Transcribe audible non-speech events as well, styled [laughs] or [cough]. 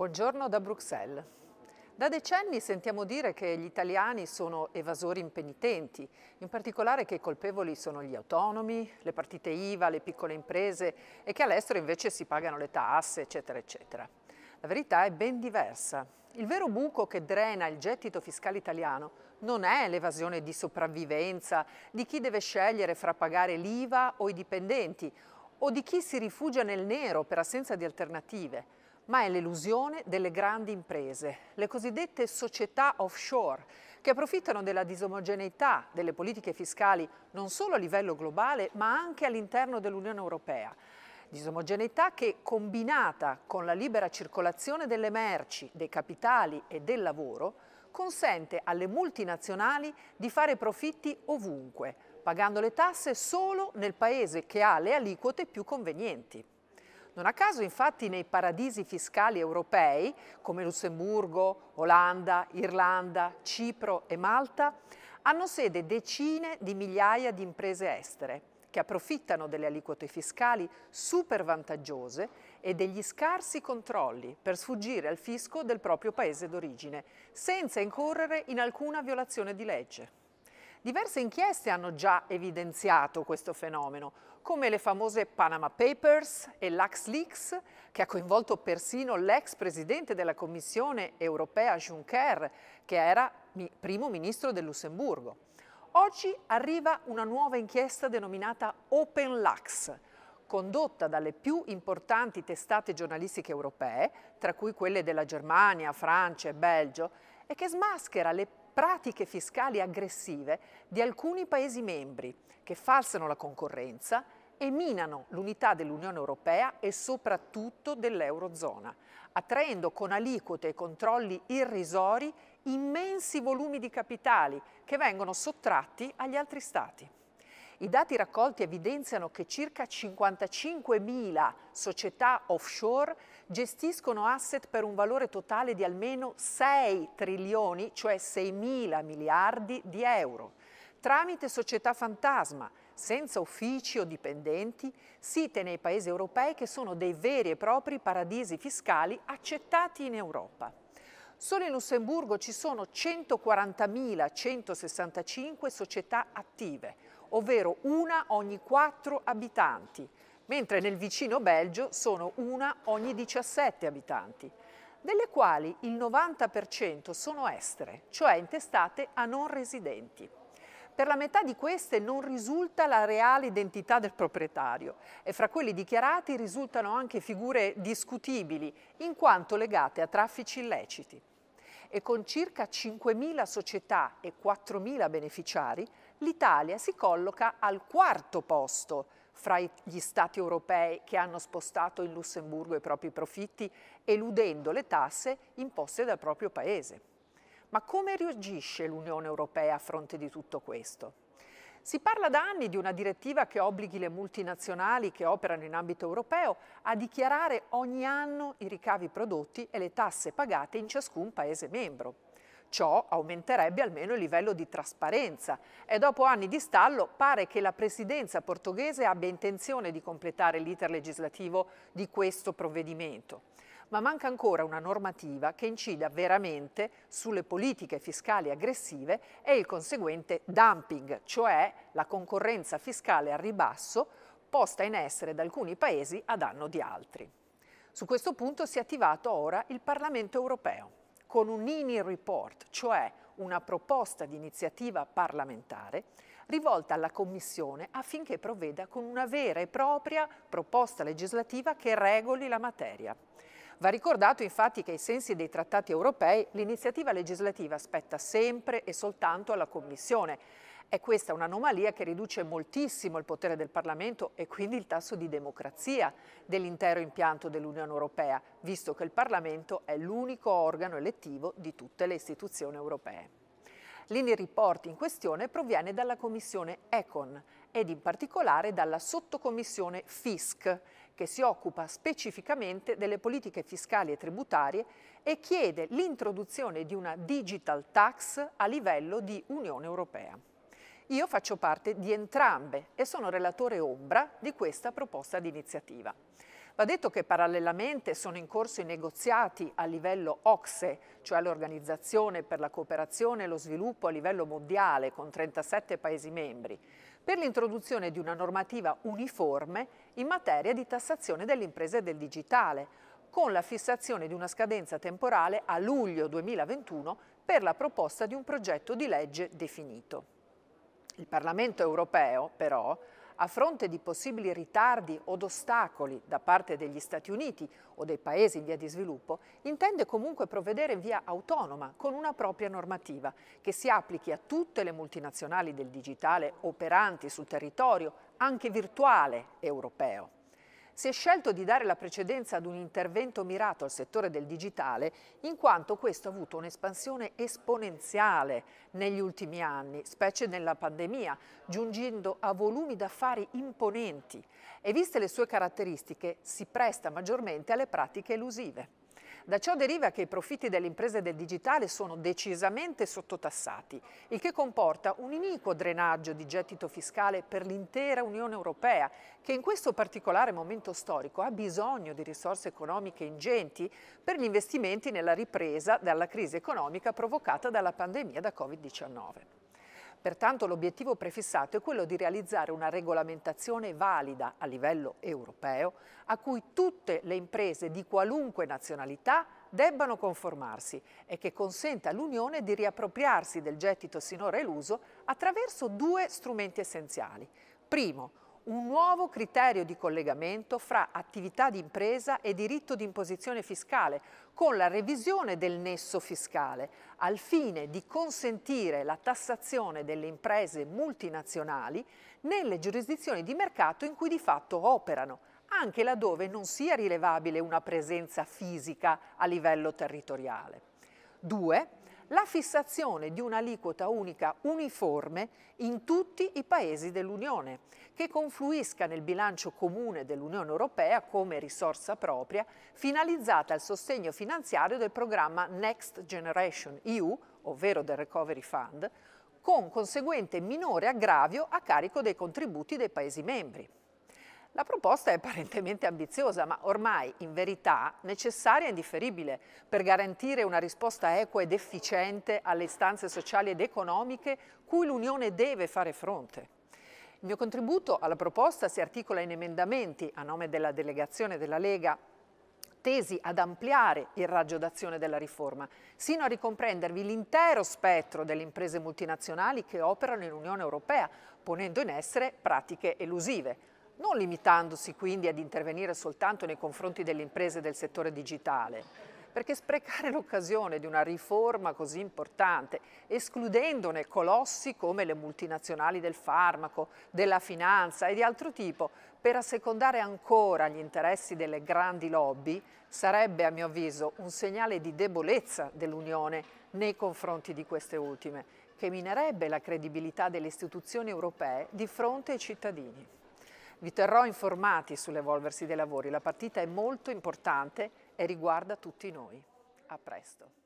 Buongiorno da Bruxelles. Da decenni sentiamo dire che gli italiani sono evasori impenitenti, in particolare che i colpevoli sono gli autonomi, le partite IVA, le piccole imprese e che all'estero invece si pagano le tasse, eccetera, eccetera. La verità è ben diversa. Il vero buco che drena il gettito fiscale italiano non è l'evasione di sopravvivenza di chi deve scegliere fra pagare l'IVA o i dipendenti o di chi si rifugia nel nero per assenza di alternative ma è l'illusione delle grandi imprese, le cosiddette società offshore, che approfittano della disomogeneità delle politiche fiscali non solo a livello globale, ma anche all'interno dell'Unione Europea. Disomogeneità che, combinata con la libera circolazione delle merci, dei capitali e del lavoro, consente alle multinazionali di fare profitti ovunque, pagando le tasse solo nel paese che ha le aliquote più convenienti. Non a caso infatti nei paradisi fiscali europei come Lussemburgo, Olanda, Irlanda, Cipro e Malta hanno sede decine di migliaia di imprese estere che approfittano delle aliquote fiscali super vantaggiose e degli scarsi controlli per sfuggire al fisco del proprio paese d'origine, senza incorrere in alcuna violazione di legge. Diverse inchieste hanno già evidenziato questo fenomeno, come le famose Panama Papers e LuxLeaks, che ha coinvolto persino l'ex presidente della Commissione europea Juncker, che era primo ministro del Lussemburgo. Oggi arriva una nuova inchiesta denominata Open Lux, condotta dalle più importanti testate giornalistiche europee, tra cui quelle della Germania, Francia e Belgio, e che smaschera le pratiche fiscali aggressive di alcuni Paesi membri che falsano la concorrenza e minano l'unità dell'Unione Europea e soprattutto dell'Eurozona, attraendo con aliquote e controlli irrisori immensi volumi di capitali che vengono sottratti agli altri Stati. I dati raccolti evidenziano che circa 55.000 società offshore gestiscono asset per un valore totale di almeno 6 trilioni, cioè 6.000 miliardi di euro, tramite società fantasma, senza uffici o dipendenti, site nei paesi europei che sono dei veri e propri paradisi fiscali accettati in Europa. Solo in Lussemburgo ci sono 140.165 società attive, ovvero una ogni quattro abitanti, mentre nel vicino Belgio sono una ogni 17 abitanti, delle quali il 90% sono estere, cioè intestate a non residenti. Per la metà di queste non risulta la reale identità del proprietario e fra quelli dichiarati risultano anche figure discutibili in quanto legate a traffici illeciti. E con circa 5.000 società e 4.000 beneficiari, l'Italia si colloca al quarto posto fra gli stati europei che hanno spostato in Lussemburgo i propri profitti, eludendo le tasse imposte dal proprio paese. Ma come reagisce l'Unione Europea a fronte di tutto questo? Si parla da anni di una direttiva che obblighi le multinazionali che operano in ambito europeo a dichiarare ogni anno i ricavi prodotti e le tasse pagate in ciascun Paese membro. Ciò aumenterebbe almeno il livello di trasparenza e dopo anni di stallo pare che la presidenza portoghese abbia intenzione di completare l'iter legislativo di questo provvedimento. Ma manca ancora una normativa che incida veramente sulle politiche fiscali aggressive e il conseguente dumping, cioè la concorrenza fiscale al ribasso posta in essere da alcuni paesi a danno di altri. Su questo punto si è attivato ora il Parlamento europeo con un INI report, cioè una proposta di iniziativa parlamentare rivolta alla Commissione affinché provveda con una vera e propria proposta legislativa che regoli la materia. Va ricordato infatti che ai sensi dei trattati europei l'iniziativa legislativa spetta sempre e soltanto alla Commissione, è questa un'anomalia che riduce moltissimo il potere del Parlamento e quindi il tasso di democrazia dell'intero impianto dell'Unione Europea, visto che il Parlamento è l'unico organo elettivo di tutte le istituzioni europee. L'INI Report in questione proviene dalla Commissione Econ ed in particolare dalla sottocommissione FISC, che si occupa specificamente delle politiche fiscali e tributarie e chiede l'introduzione di una digital tax a livello di Unione Europea. Io faccio parte di entrambe e sono relatore ombra di questa proposta di iniziativa. Va detto che parallelamente sono in corso i negoziati a livello OCSE, cioè l'Organizzazione per la cooperazione e lo sviluppo a livello mondiale con 37 Paesi membri, per l'introduzione di una normativa uniforme in materia di tassazione delle imprese del digitale, con la fissazione di una scadenza temporale a luglio 2021 per la proposta di un progetto di legge definito. Il Parlamento europeo, però, a fronte di possibili ritardi o ostacoli da parte degli Stati Uniti o dei paesi in via di sviluppo, intende comunque provvedere in via autonoma con una propria normativa che si applichi a tutte le multinazionali del digitale operanti sul territorio, anche virtuale, europeo si è scelto di dare la precedenza ad un intervento mirato al settore del digitale in quanto questo ha avuto un'espansione esponenziale negli ultimi anni, specie nella pandemia, giungendo a volumi d'affari imponenti e viste le sue caratteristiche si presta maggiormente alle pratiche elusive. Da ciò deriva che i profitti delle imprese del digitale sono decisamente sottotassati, il che comporta un iniquo drenaggio di gettito fiscale per l'intera Unione Europea, che in questo particolare momento storico ha bisogno di risorse economiche ingenti per gli investimenti nella ripresa dalla crisi economica provocata dalla pandemia da Covid-19. Pertanto l'obiettivo prefissato è quello di realizzare una regolamentazione valida a livello europeo a cui tutte le imprese di qualunque nazionalità debbano conformarsi e che consenta all'Unione di riappropriarsi del gettito sinora eluso attraverso due strumenti essenziali. Primo, un nuovo criterio di collegamento fra attività di impresa e diritto di imposizione fiscale, con la revisione del nesso fiscale, al fine di consentire la tassazione delle imprese multinazionali nelle giurisdizioni di mercato in cui di fatto operano, anche laddove non sia rilevabile una presenza fisica a livello territoriale. 2 la fissazione di un'aliquota unica uniforme in tutti i paesi dell'Unione, che confluisca nel bilancio comune dell'Unione Europea come risorsa propria, finalizzata al sostegno finanziario del programma Next Generation EU, ovvero del Recovery Fund, con conseguente minore aggravio a carico dei contributi dei Paesi membri. La proposta è apparentemente ambiziosa, ma ormai in verità necessaria e indifferibile per garantire una risposta equa ed efficiente alle istanze sociali ed economiche cui l'Unione deve fare fronte. Il mio contributo alla proposta si articola in emendamenti a nome della delegazione della Lega tesi ad ampliare il raggio d'azione della riforma, sino a ricomprendervi l'intero spettro delle imprese multinazionali che operano in Unione Europea, ponendo in essere pratiche elusive, non limitandosi quindi ad intervenire soltanto nei confronti delle imprese del settore digitale, perché sprecare [laughs] l'occasione di una riforma così importante, escludendone colossi come le multinazionali del farmaco, della finanza e di altro tipo, per assecondare ancora gli interessi delle grandi lobby, sarebbe a mio avviso un segnale di debolezza dell'Unione nei confronti di queste ultime, che minerebbe la credibilità delle istituzioni europee di fronte ai cittadini. Vi terrò informati sull'evolversi dei lavori, la partita è molto importante e riguarda tutti noi. A presto.